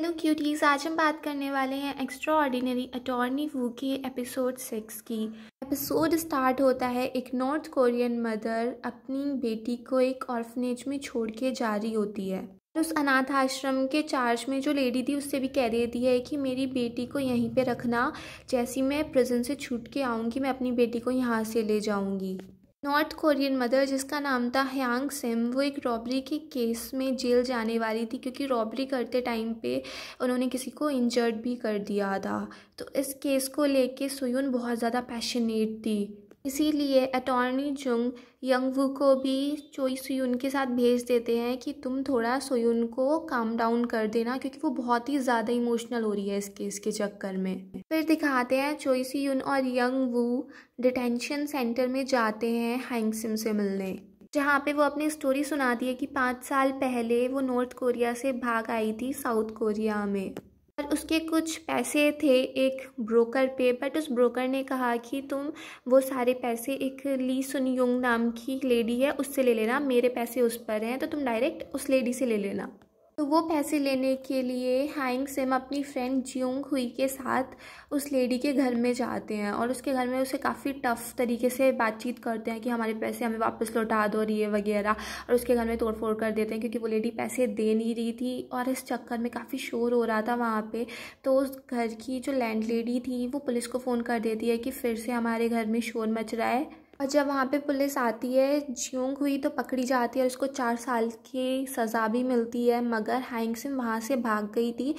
hello cuties आज हम बात करने वाले हैं एक्स्ट्रा ऑर्डिनरी अटॉर्नी वू के एपिसोड सिक्स की एपिसोड स्टार्ट होता है एक नॉर्थ कोरियन मदर अपनी बेटी को एक ऑर्फनेज में छोड़ के जा रही होती है उस अनाथ आश्रम के चार्ज में जो लेडी थी उससे भी कह देती है कि मेरी बेटी को यहीं पे रखना जैसी मैं प्रिजन से छूट के आऊँगी मैं अपनी बेटी को यहाँ से ले जाऊँगी नॉर्थ कोरियन मदर जिसका नाम था ह्यांग सिम वो एक रॉबरी के केस में जेल जाने वाली थी क्योंकि रॉबरी करते टाइम पे उन्होंने किसी को इंजर्ड भी कर दिया था तो इस केस को लेके सुयुन बहुत ज़्यादा पैशनेट थी इसीलिए अटॉर्नी जुंग यंगवू को भी चोई सुयुन के साथ भेज देते हैं कि तुम थोड़ा सुयुन को काम डाउन कर देना क्योंकि वो बहुत ही ज़्यादा इमोशनल हो रही है इस केस के चक्कर में फिर दिखाते हैं चोई सुयुन और यंग वू डिटेंशन सेंटर में जाते हैं हैंगसिम से मिलने जहाँ पे वो अपनी स्टोरी सुनाती है कि पाँच साल पहले वो नॉर्थ कोरिया से भाग आई थी साउथ कोरिया में और उसके कुछ पैसे थे एक ब्रोकर पे बट उस ब्रोकर ने कहा कि तुम वो सारे पैसे एक ली सुन योंग नाम की लेडी है उससे ले लेना मेरे पैसे उस पर हैं तो तुम डायरेक्ट उस लेडी से ले लेना तो वो पैसे लेने के लिए हाइंग सिम अपनी फ्रेंड जियोंग हुई के साथ उस लेडी के घर में जाते हैं और उसके घर में उसे काफ़ी टफ तरीके से बातचीत करते हैं कि हमारे पैसे हमें वापस लौटा दो रही है वगैरह और उसके घर में तोड़फोड़ कर देते हैं क्योंकि वो लेडी पैसे दे नहीं रही थी और इस चक्कर में काफ़ी शोर हो रहा था वहाँ पर तो उस घर की जो लैंड लेडी थी वो पुलिस को फ़ोन कर देती है कि फिर से हमारे घर में शोर मच रहा है और जब वहाँ पे पुलिस आती है ज्योंग हुई तो पकड़ी जाती है और उसको चार साल की सज़ा भी मिलती है मगर हैंगसिन वहाँ से भाग गई थी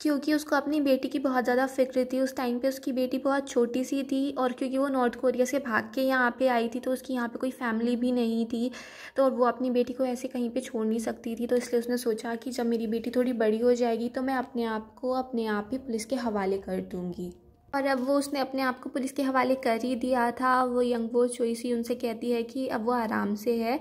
क्योंकि उसको अपनी बेटी की बहुत ज़्यादा फिक्र थी उस टाइम पे उसकी बेटी बहुत छोटी सी थी और क्योंकि वो नॉर्थ कोरिया से भाग के यहाँ पे आई थी तो उसकी यहाँ पे कोई फैमिली भी नहीं थी तो वो अपनी बेटी को ऐसे कहीं पे छोड़ नहीं सकती थी तो इसलिए उसने सोचा कि जब मेरी बेटी थोड़ी बड़ी हो जाएगी तो मैं अपने आप को अपने आप ही पुलिस के हवाले कर दूँगी और अब वो उसने अपने आप को पुलिस के हवाले कर ही दिया था वो यंग वो चोइसी उनसे कहती है कि अब वो आराम से है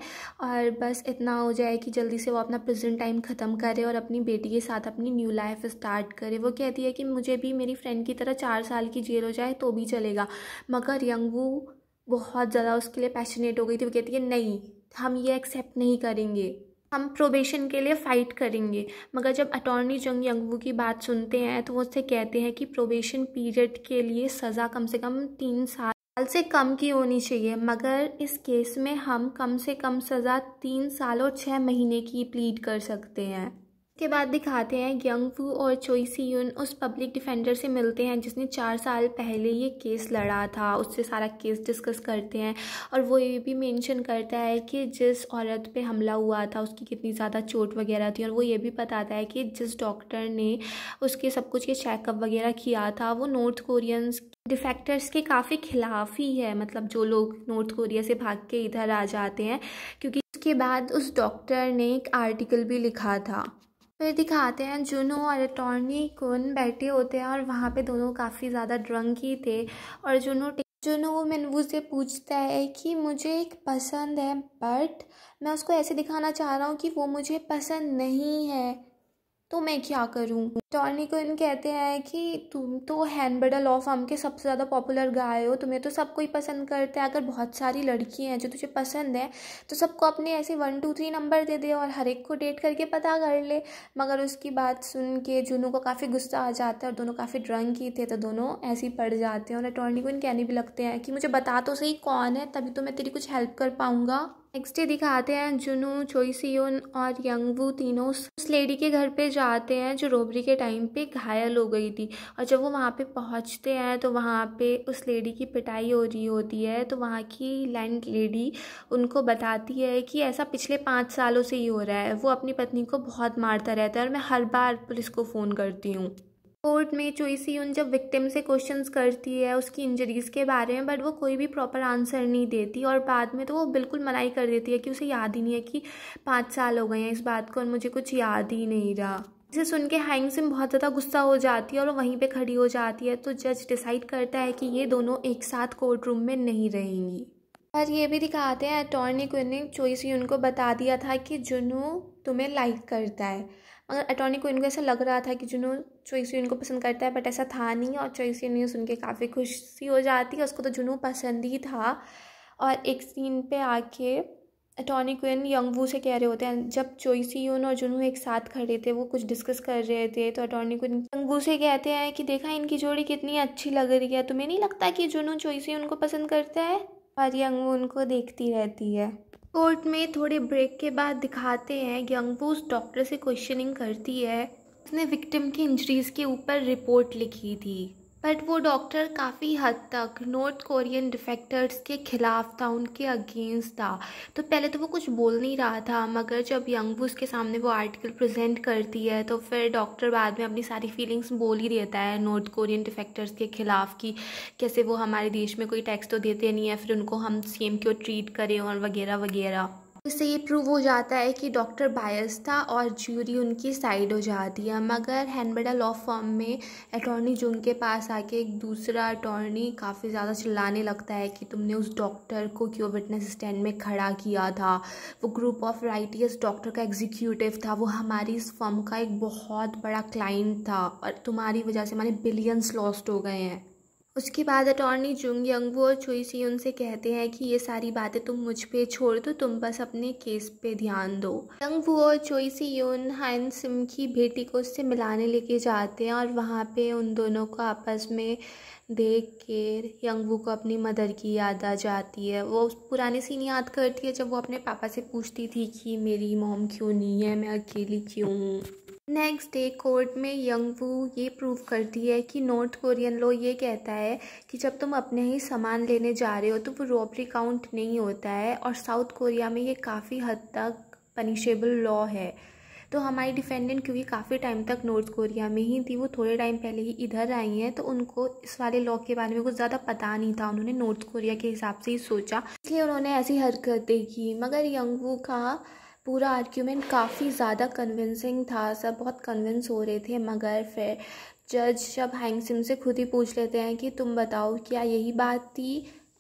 और बस इतना हो जाए कि जल्दी से वो अपना प्रेजेंट टाइम ख़त्म करे और अपनी बेटी के साथ अपनी न्यू लाइफ स्टार्ट करे वो कहती है कि मुझे भी मेरी फ्रेंड की तरह चार साल की जेल हो जाए तो भी चलेगा मगर यंग वो बहुत ज़्यादा उसके लिए पैशनेट हो गई थी वो कहती है नहीं हम ये एक्सेप्ट नहीं करेंगे हम प्रोबेशन के लिए फ़ाइट करेंगे मगर जब अटॉर्नी जंग यंगवू की बात सुनते हैं तो वो उससे कहते हैं कि प्रोबेशन पीरियड के लिए सज़ा कम से कम तीन साल साल से कम की होनी चाहिए मगर इस केस में हम कम से कम सज़ा तीन साल और छः महीने की प्लीड कर सकते हैं के बाद दिखाते हैं यंग फू और चोई सी यून उस पब्लिक डिफेंडर से मिलते हैं जिसने चार साल पहले ये केस लड़ा था उससे सारा केस डिस्कस करते हैं और वो ये भी मेंशन करता है कि जिस औरत पे हमला हुआ था उसकी कितनी ज़्यादा चोट वगैरह थी और वो ये भी बताता है कि जिस डॉक्टर ने उसके सब कुछ के चेकअप वगैरह किया था वो नॉर्थ कोरियंस डिफेक्टर्स के काफ़ी खिलाफ ही है मतलब जो लोग नॉर्थ कोरिया से भाग के इधर आ जाते हैं क्योंकि उसके बाद उस डॉक्टर ने एक आर्टिकल भी लिखा था फिर दिखाते हैं जुनो और अटॉर्नी कुन बैठे होते हैं और वहाँ पे दोनों काफ़ी ज़्यादा ड्रंक ही थे और जुनो जुनो मनवू से पूछता है कि मुझे एक पसंद है बट मैं उसको ऐसे दिखाना चाह रहा हूँ कि वो मुझे पसंद नहीं है तो मैं क्या करूँ टॉर्नी कोइन कहते हैं कि तुम तो हैंड बडल ऑफ हम के सबसे ज़्यादा पॉपुलर गाय हो तुम्हें तो सब कोई पसंद करते हैं अगर बहुत सारी लड़कियाँ हैं जो तुझे पसंद है तो सबको अपने ऐसे वन टू थ्री नंबर दे दे और हर एक को डेट करके पता कर ले मगर उसकी बात सुन के जुनू को काफ़ी गुस्सा आ जाता है और दोनों काफ़ी ड्रंक ही थे तो दोनों ऐसे ही पड़ जाते हैं और अटॉर्नी कोइन कहने भी लगते हैं कि मुझे बता तो सही कौन है तभी तो मैं तेरी कुछ हेल्प कर पाऊँगा नेक्स्ट डे दिखाते हैं जुनू चोईसियोन और यंगवू तीनों उस लेडी के घर पे जाते हैं जो रोबरी के टाइम पे घायल हो गई थी और जब वो वहाँ पे पहुँचते हैं तो वहाँ पे उस लेडी की पिटाई हो रही होती है तो वहाँ की लैंड लेडी उनको बताती है कि ऐसा पिछले पाँच सालों से ही हो रहा है वो अपनी पत्नी को बहुत मारता रहता है और मैं हर बार पुलिस को फ़ोन करती हूँ कोर्ट में चोइसी उन जब विक्टिम से क्वेश्चंस करती है उसकी इंजरीज़ के बारे में बट वो कोई भी प्रॉपर आंसर नहीं देती और बाद में तो वो बिल्कुल मनाही कर देती है कि उसे याद ही नहीं है कि पाँच साल हो गए हैं इस बात को और मुझे कुछ याद ही नहीं रहा इसे सुन के हैंग सिम बहुत ज़्यादा गुस्सा हो जाती है और वहीं पर खड़ी हो जाती है तो जज डिसाइड करता है कि ये दोनों एक साथ कोर्ट रूम में नहीं रहेंगी पर ये भी दिखाते हैं अटॉर्नी को ने ही उनको बता दिया था कि जुनू तुम्हें लाइक करता है मगर अटॉर्नी को इनको ऐसा लग रहा था कि जुनू चोई सुन को पसंद करता है बट ऐसा था नहीं और चोई सुन ये सुन के काफ़ी खुश सी हो जाती है उसको तो जुनू पसंद ही था और एक सीन पे आके टॉनी क्विन वू से कह रहे होते हैं जब चोइसी यून और जुनू एक साथ खड़े थे वो कुछ डिस्कस कर रहे थे तो अटोनी क्विन यंग वू से कहते हैं कि देखा इनकी जोड़ी कितनी अच्छी लग रही है तुम्हें नहीं लगता कि जुनू सी उनको पसंद करता है और यंग वू उनको देखती रहती है कोर्ट में थोड़े ब्रेक के बाद दिखाते हैं उस डॉक्टर से क्वेश्चनिंग करती है उसने विक्टिम की इंजरीज़ के ऊपर रिपोर्ट लिखी थी बट वो डॉक्टर काफ़ी हद तक नॉर्थ कोरियन डिफेक्टर्स के ख़िलाफ़ था उनके अगेंस्ट था तो पहले तो वो कुछ बोल नहीं रहा था मगर जब यंग वो के सामने वो आर्टिकल प्रेजेंट करती है तो फिर डॉक्टर बाद में अपनी सारी फीलिंग्स बोल ही देता है नॉर्थ कोरियन डिफेक्टर्स के ख़िलाफ़ कि कैसे वो हमारे देश में कोई टैक्स तो देते नहीं है फिर उनको हम सेम क्यों ट्रीट करें और वगैरह वगैरह इससे ये प्रूव हो जाता है कि डॉक्टर बायस था और ज्यूरी उनकी साइड हो जाती है मगर हैनबेडा लॉ फॉर्म में अटॉर्नी जो उनके पास आके एक दूसरा अटॉर्नी काफ़ी ज़्यादा चिल्लाने लगता है कि तुमने उस डॉक्टर को क्यों विटनेस स्टैंड में खड़ा किया था वो ग्रुप ऑफ राइटियस डॉक्टर का एग्जीक्यूटिव था वो हमारी इस फॉर्म का एक बहुत बड़ा क्लाइंट था और तुम्हारी वजह से हमारे बिलियंस लॉस्ट हो गए हैं उसके बाद अटॉर्नी जुंग यंगवू और चुई सी उनसे कहते हैं कि ये सारी बातें तुम मुझ पे छोड़ दो तुम बस अपने केस पे ध्यान दो यंगवू और चुई सी यून हाइन सिम की बेटी को उससे मिलाने लेके जाते हैं और वहाँ पे उन दोनों को आपस में देख के यंगवू को अपनी मदर की याद आ जाती है वो उस पुराने सीन याद करती है जब वो अपने पापा से पूछती थी कि मेरी मोम क्यों नहीं है मैं अकेली क्यों हूँ नेक्स्ट डे कोर्ट में यंग वू ये प्रूव करती है कि नॉर्थ कोरियन लॉ ये कहता है कि जब तुम अपने ही सामान लेने जा रहे हो तो वो रॉबरी काउंट नहीं होता है और साउथ कोरिया में ये काफ़ी हद तक पनिशेबल लॉ है तो हमारी डिफेंडेंट क्योंकि काफ़ी टाइम तक नॉर्थ कोरिया में ही थी वो थोड़े टाइम पहले ही इधर आई हैं तो उनको इस वाले लॉ के बारे में कुछ ज़्यादा पता नहीं था उन्होंने नॉर्थ कोरिया के हिसाब से ही सोचा इसलिए उन्होंने ऐसी हरकतें की मगर यंग वू का पूरा आर्ग्यूमेंट काफ़ी ज़्यादा कन्विंसिंग था सब बहुत कन्विंस हो रहे थे मगर फिर जज जब हैंगसिम से खुद ही पूछ लेते हैं कि तुम बताओ क्या यही बात थी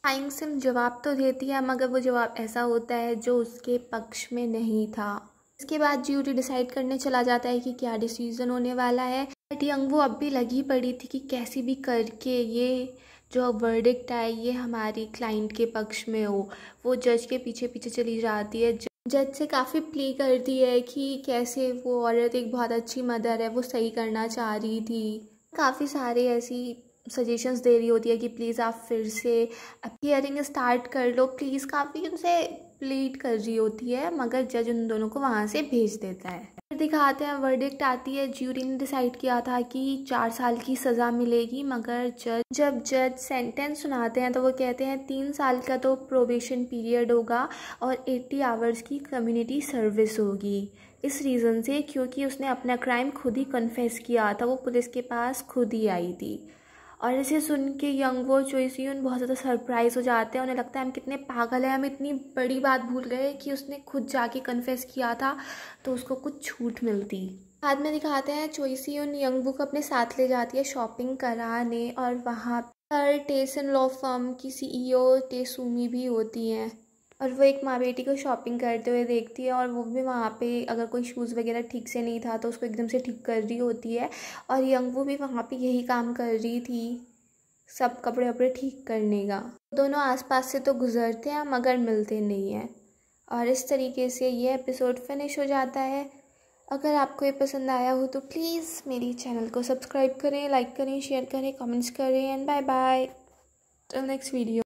हैंगसिम जवाब तो देती है मगर वो जवाब ऐसा होता है जो उसके पक्ष में नहीं था इसके बाद ज्यूरी डिसाइड करने चला जाता है कि क्या डिसीजन होने वाला है बट यंग वो अब भी लगी पड़ी थी कि कैसे भी करके ये जो वर्डिक्ट आए ये हमारी क्लाइंट के पक्ष में हो वो जज के पीछे पीछे चली जाती है जज से काफ़ी प्ले करती है कि कैसे वो औरत एक बहुत अच्छी मदर है वो सही करना चाह रही थी काफ़ी सारे ऐसी सजेशंस दे रही होती है कि प्लीज़ आप फिर से हियरिंग स्टार्ट कर लो प्लीज़ काफ़ी उनसे प्लीट कर रही होती है मगर जज उन दोनों को वहाँ से भेज देता है फिर दिखाते हैं वर्डिक्ट आती है ज्यूरी ने डिसाइड किया था कि चार साल की सज़ा मिलेगी मगर जज जब जज सेंटेंस सुनाते हैं तो वो कहते हैं तीन साल का तो प्रोबेशन पीरियड होगा और एट्टी आवर्स की कम्युनिटी सर्विस होगी इस रीज़न से क्योंकि उसने अपना क्राइम खुद ही कन्फेस किया था वो पुलिस के पास खुद ही आई थी और इसे सुन के यंग वो उन बहुत ज़्यादा सरप्राइज़ हो जाते हैं उन्हें लगता है हम कितने पागल हैं हम इतनी बड़ी बात भूल गए कि उसने खुद जाके कन्फेस किया था तो उसको कुछ छूट मिलती बाद में दिखाते हैं चोईसी उन यंग वो को अपने साथ ले जाती है शॉपिंग कराने और वहाँ पर टेसन लॉ फर्म की सीईओ टेसुमी e भी होती हैं और वो एक माँ बेटी को शॉपिंग करते हुए देखती है और वो भी वहाँ पे अगर कोई शूज़ वगैरह ठीक से नहीं था तो उसको एकदम से ठीक कर रही होती है और यंग वो भी वहाँ पे यही काम कर रही थी सब कपड़े वपड़े ठीक करने का दोनों आसपास से तो गुजरते हैं मगर मिलते नहीं हैं और इस तरीके से ये एपिसोड फिनिश हो जाता है अगर आपको ये पसंद आया हो तो प्लीज़ मेरी चैनल को सब्सक्राइब करें लाइक करें शेयर करें कमेंट्स करें and bye bye till next video